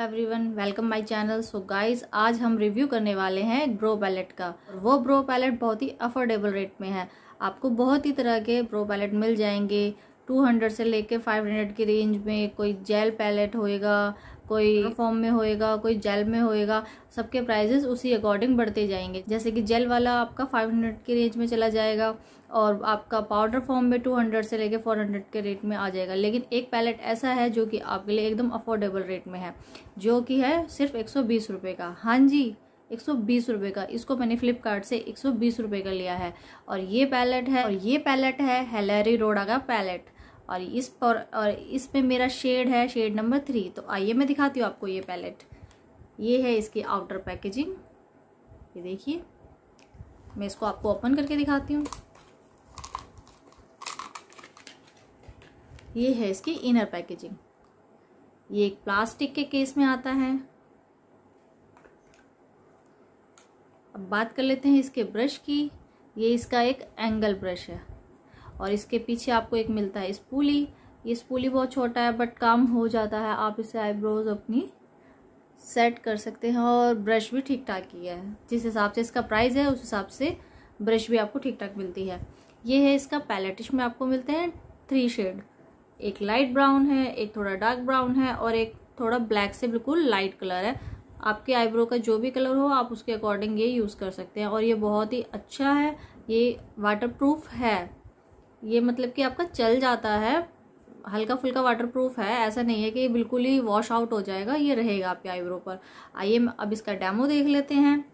Every everyone welcome my channel so guys आज हम review करने वाले हैं ब्रो पैलेट का वो ब्रो पैलेट बहुत ही अफोर्डेबल रेट में है आपको बहुत ही तरह के ब्रो पैलेट मिल जाएंगे 200 से लेके 500 की रेंज में कोई जेल पैलेट होएगा कोई फॉर्म हाँ। में होएगा कोई जेल में होएगा सबके प्राइजेस उसी अकॉर्डिंग बढ़ते जाएंगे जैसे कि जेल वाला आपका 500 के रेंज में चला जाएगा और आपका पाउडर फॉर्म में 200 से लेके 400 के रेट में आ जाएगा लेकिन एक पैलेट ऐसा है जो कि आपके लिए एकदम अफोर्डेबल रेट में है जो कि है सिर्फ एक सौ का हाँ जी एक सौ का इसको मैंने फ्लिपकार्ट से एक सौ का लिया है और ये पैलेट है और ये पैलेट है हेलरी रोडा का पैलेट और इस पर और इस पे मेरा शेड है शेड नंबर थ्री तो आइए मैं दिखाती हूँ आपको ये पैलेट ये है इसकी आउटर पैकेजिंग ये देखिए मैं इसको आपको ओपन करके दिखाती हूँ ये है इसकी इनर पैकेजिंग ये एक प्लास्टिक के केस में आता है अब बात कर लेते हैं इसके ब्रश की ये इसका एक एंगल ब्रश है और इसके पीछे आपको एक मिलता है स्पूली ये स्पूली बहुत छोटा है बट काम हो जाता है आप इसे आईब्रोज अपनी सेट कर सकते हैं और ब्रश भी ठीक ठाक ही है जिस हिसाब से इसका प्राइस है उस हिसाब से ब्रश भी आपको ठीक ठाक मिलती है ये है इसका पैलेट इसमें आपको मिलते हैं थ्री शेड एक लाइट ब्राउन है एक थोड़ा डार्क ब्राउन है और एक थोड़ा ब्लैक से बिल्कुल लाइट कलर है आपके आईब्रो का जो भी कलर हो आप उसके अकॉर्डिंग ये यूज़ कर सकते हैं और ये बहुत ही अच्छा है ये वाटर प्रूफ है ये मतलब कि आपका चल जाता है हल्का फुल्का वाटरप्रूफ है ऐसा नहीं है कि बिल्कुल ही वॉश आउट हो जाएगा ये रहेगा आपके आईब्रो पर आइए अब इसका डेमो देख लेते हैं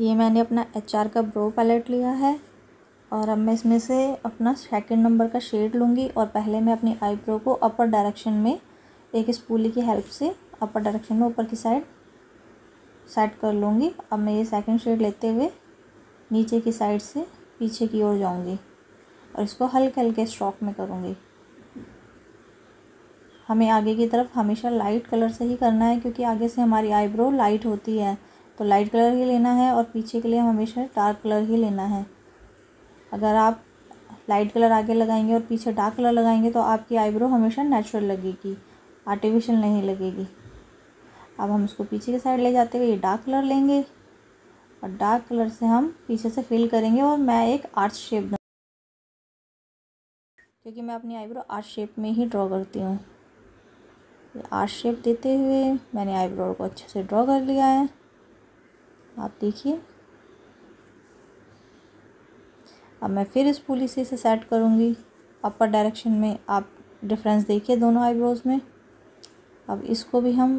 ये मैंने अपना एच का ब्रो पैलेट लिया है और अब मैं इसमें से अपना सेकंड नंबर का शेड लूँगी और पहले मैं अपनी आईब्रो को अपर डायरेक्शन में एक स्पूली की हेल्प से अपर डायरेक्शन में ऊपर की साइड सेट कर लूँगी अब मैं ये सेकेंड शेड लेते हुए नीचे की साइड से पीछे की ओर जाऊँगी और इसको हल्के हल्के स्ट्रोक में करूँगी हमें आगे की तरफ हमेशा लाइट कलर से ही करना है क्योंकि आगे से हमारी आईब्रो लाइट होती है तो लाइट कलर ही लेना है और पीछे के लिए हमेशा डार्क कलर ही लेना है अगर आप लाइट कलर आगे लगाएंगे और पीछे डार्क कलर लगाएंगे तो आपकी आईब्रो हमेशा नेचुरल लगेगी आर्टिफिशियल नहीं लगेगी अब हम इसको पीछे के साइड ले जाते हुए ये डार्क कलर लेंगे और डार्क कलर से हम पीछे से फिल करेंगे और मैं एक आर्ट शेप क्योंकि मैं अपनी आईब्रो आर्ट शेप में ही ड्रॉ करती हूँ आर्ट शेप देते हुए मैंने आईब्रो को अच्छे से ड्रॉ कर लिया है आप देखिए अब मैं फिर इस पुलिस से इसे सेट करूँगी अपर डायरेक्शन में आप डिफरेंस देखिए दोनों आईब्रोज़ में अब इसको भी हम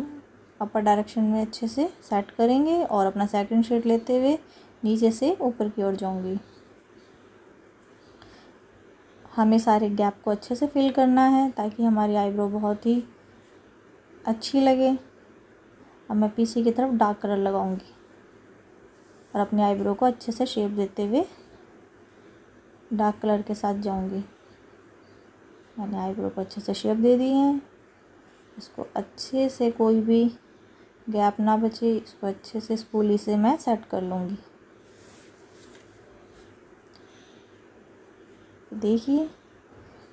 अपर डायरेक्शन में अच्छे से सेट करेंगे और अपना सेकंड शेड लेते हुए नीचे से ऊपर की ओर जाऊँगी हमें सारे गैप को अच्छे से फिल करना है ताकि हमारी आईब्रो बहुत ही अच्छी लगे अब मैं पीछे की तरफ डार्क कलर लगाऊंगी और अपने आईब्रो को अच्छे से शेप देते हुए डार्क कलर के साथ जाऊंगी मैंने आईब्रो को अच्छे से शेप दे दी है इसको अच्छे से कोई भी गैप ना बचे इसको अच्छे से स्पूली से मैं सेट कर लूँगी देखिए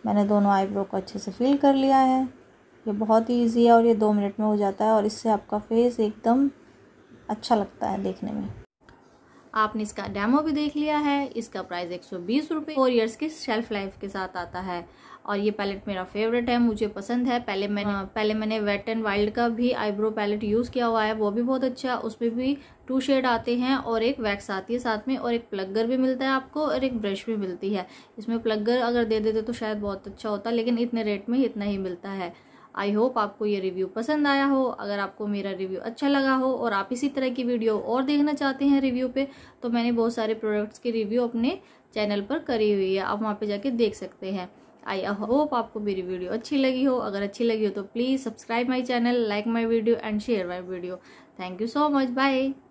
मैंने दोनों आईब्रो को अच्छे से फिल कर लिया है ये बहुत ही ईजी है और ये दो मिनट में हो जाता है और इससे आपका फेस एकदम अच्छा लगता है देखने में आपने इसका डेमो भी देख लिया है इसका प्राइस एक सौ बीस रुपये फोर ईयर्स की शेल्फ लाइफ के साथ आता है और ये पैलेट मेरा फेवरेट है मुझे पसंद है पहले मैंने हाँ। पहले मैंने वेट एंड वाइल्ड का भी आईब्रो पैलेट यूज़ किया हुआ है वो भी बहुत अच्छा है उसमें भी टू शेड आते हैं और एक वैक्स आती है साथ में और एक प्लगर भी मिलता है आपको और एक ब्रश भी मिलती है इसमें प्लगर अगर दे देते तो शायद बहुत अच्छा होता लेकिन इतने रेट में इतना ही मिलता है आई होप आपको ये रिव्यू पसंद आया हो अगर आपको मेरा रिव्यू अच्छा लगा हो और आप इसी तरह की वीडियो और देखना चाहते हैं रिव्यू पे तो मैंने बहुत सारे प्रोडक्ट्स की रिव्यू अपने चैनल पर करी हुई है आप वहाँ पर जाके देख सकते हैं आई होप आपको मेरी वीडियो अच्छी लगी हो अगर अच्छी लगी हो तो please subscribe my channel like my video and share my video thank you so much bye